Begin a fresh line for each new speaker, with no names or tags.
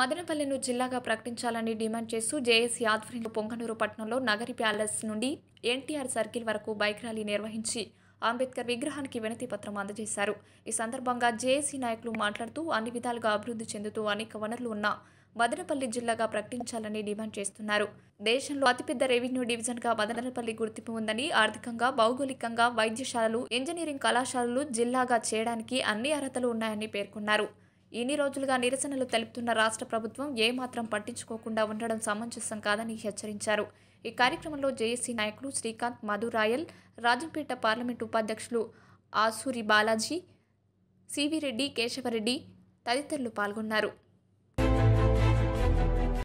మదనపల్లెను జిల్లాగా ప్రకటించాలని డిమాండ్ చేస్తూ జేఏసీ ఆధ్వర్యంలో పొంగనూరు పట్టణంలో నగరి ప్యాలెస్ నుండి ఎన్టీఆర్ సర్కిల్ వరకు బైక్ ర్యాలీ నిర్వహించి అంబేద్కర్ విగ్రహానికి వినతి పత్రం అందజేశారు ఈ సందర్భంగా జేఏసీ నాయకులు మాట్లాడుతూ అన్ని విధాలుగా అభివృద్ధి చెందుతూ అనేక వనరులు ఉన్న మదనపల్లి జిల్లాగా ప్రకటించాలని డిమాండ్ చేస్తున్నారు దేశంలో అతిపెద్ద రెవెన్యూ డివిజన్గా మదనపల్లి గుర్తింపు ఉందని ఆర్థికంగా భౌగోళికంగా వైద్యశాలలు ఇంజనీరింగ్ కళాశాలలు జిల్లాగా చేయడానికి అన్ని అర్హతలు ఉన్నాయని పేర్కొన్నారు ఇన్ని రోజులుగా నిరసనలు తెలుపుతున్న రాష్ట్ర ప్రభుత్వం ఏమాత్రం పట్టించుకోకుండా ఉండడం సమంజసం కాదని హెచ్చరించారు ఈ కార్యక్రమంలో జేఏసీ నాయకులు శ్రీకాంత్ మధురాయల్ రాజంపేట పార్లమెంటు ఉపాధ్యక్షులు ఆసూరి బాలాజీ సివిరెడ్డి కేశవరెడ్డి తదితరులు పాల్గొన్నారు